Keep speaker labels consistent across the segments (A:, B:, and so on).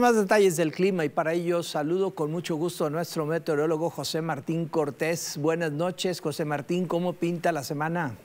A: más detalles del clima y para ello saludo con mucho gusto a nuestro meteorólogo José Martín Cortés. Buenas noches, José Martín, ¿cómo pinta la semana?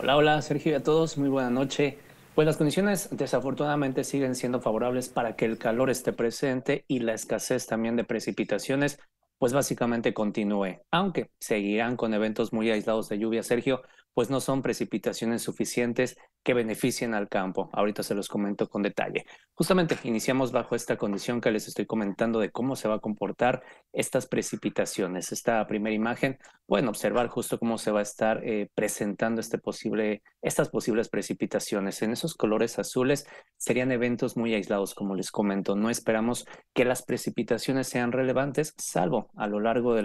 A: Hola, hola Sergio y a todos, muy buena noche. Pues las condiciones desafortunadamente siguen siendo favorables para que el calor esté presente y la escasez también de precipitaciones pues básicamente continúe, aunque seguirán con eventos muy aislados de lluvia, Sergio, pues no son precipitaciones suficientes que beneficien al campo. Ahorita se los comento con detalle. Justamente iniciamos bajo esta condición que les estoy comentando de cómo se va a comportar estas precipitaciones. Esta primera imagen, pueden observar justo cómo se va a estar eh, presentando este posible, estas posibles precipitaciones. En esos colores azules serían eventos muy aislados, como les comento. No esperamos que las precipitaciones sean relevantes, salvo a lo largo de,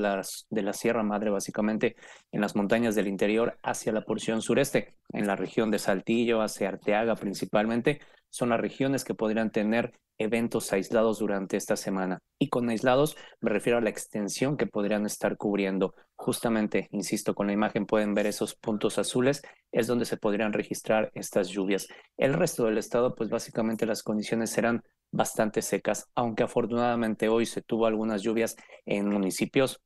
A: de la Sierra Madre, básicamente en las montañas del interior hacia la porción sureste, en la región de Saltillo hace hacia Arteaga principalmente, son las regiones que podrían tener eventos aislados durante esta semana. Y con aislados me refiero a la extensión que podrían estar cubriendo. Justamente, insisto, con la imagen pueden ver esos puntos azules, es donde se podrían registrar estas lluvias. El resto del estado, pues básicamente las condiciones serán bastante secas, aunque afortunadamente hoy se tuvo algunas lluvias en municipios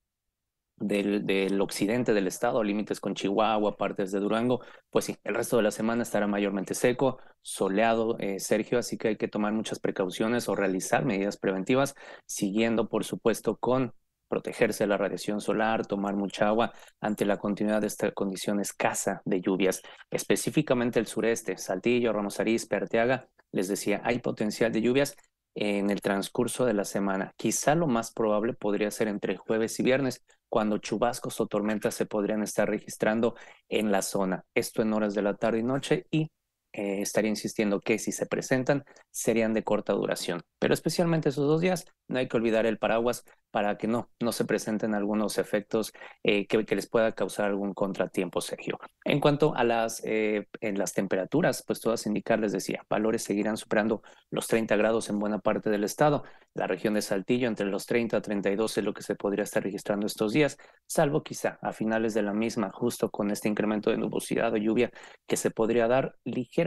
A: del, occidente del estado, límites con Chihuahua, partes de Durango, pues sí, el resto de la semana estará mayormente seco, soleado, eh, Sergio, así que hay que tomar muchas precauciones o realizar medidas preventivas, siguiendo, por supuesto, con protegerse de la radiación solar, tomar mucha agua ante la continuidad de esta condición escasa de lluvias, específicamente el sureste, Saltillo, Ramos Arizpe, Perteaga, les decía, hay potencial de lluvias en el transcurso de la semana. Quizá lo más probable podría ser entre jueves y viernes, cuando chubascos o tormentas se podrían estar registrando en la zona. Esto en horas de la tarde y noche y eh, estaría insistiendo que si se presentan serían de corta duración. Pero especialmente esos dos días, no hay que olvidar el paraguas para que no, no se presenten algunos efectos eh, que, les pueda causar algún contratiempo, Sergio. En cuanto a las, eh, en las temperaturas, pues todas indicarles, decía, valores seguirán superando los 30 grados en buena parte del estado. La región de Saltillo entre los 30 a 32 es lo que se podría estar registrando estos días, salvo quizá a finales de la misma, justo con este incremento de nubosidad o lluvia que se podría dar ligeramente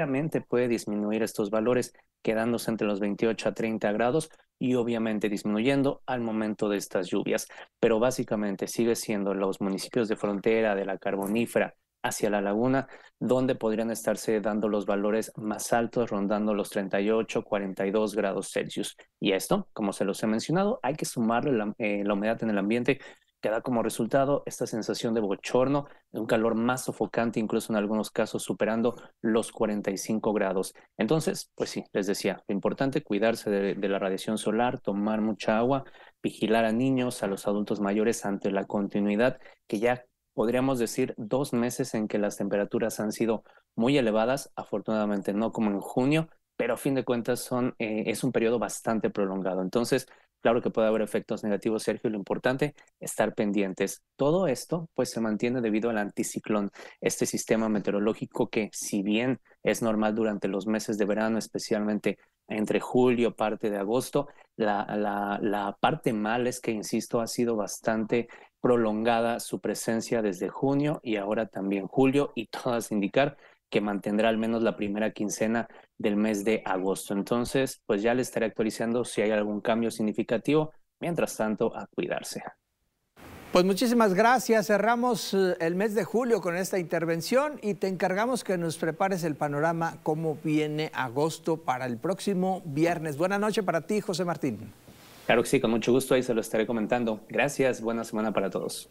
A: puede disminuir estos valores, quedándose entre los 28 a 30 grados y obviamente disminuyendo al momento de estas lluvias. Pero básicamente sigue siendo los municipios de frontera de la carbonífera hacia la laguna, donde podrían estarse dando los valores más altos, rondando los 38, 42 grados Celsius. Y esto, como se los he mencionado, hay que sumarle la eh, humedad en el ambiente que da como resultado esta sensación de bochorno, de un calor más sofocante, incluso en algunos casos superando los 45 grados. Entonces, pues sí, les decía, lo importante cuidarse de, la radiación solar, tomar mucha agua, vigilar a niños, a los adultos mayores ante la continuidad que ya podríamos decir dos meses en que las temperaturas han sido muy elevadas, afortunadamente no como en junio, pero a fin de cuentas son, eh, es un periodo bastante prolongado. Entonces, Claro que puede haber efectos negativos, Sergio, lo importante, es estar pendientes. Todo esto pues se mantiene debido al anticiclón, este sistema meteorológico que si bien es normal durante los meses de verano, especialmente entre julio, parte de agosto, la, la parte mal es que, insisto, ha sido bastante prolongada su presencia desde junio y ahora también julio y todas indicar que mantendrá al menos la primera quincena del mes de agosto. Entonces, pues ya le estaré actualizando si hay algún cambio significativo. Mientras tanto, a cuidarse. Pues muchísimas gracias. Cerramos eh, el mes de julio con esta intervención y te encargamos que nos prepares el panorama cómo viene agosto para el próximo viernes. Buena noche para ti, José Martín. Claro que sí, con mucho gusto ahí se lo estaré comentando. Gracias, buena semana para todos.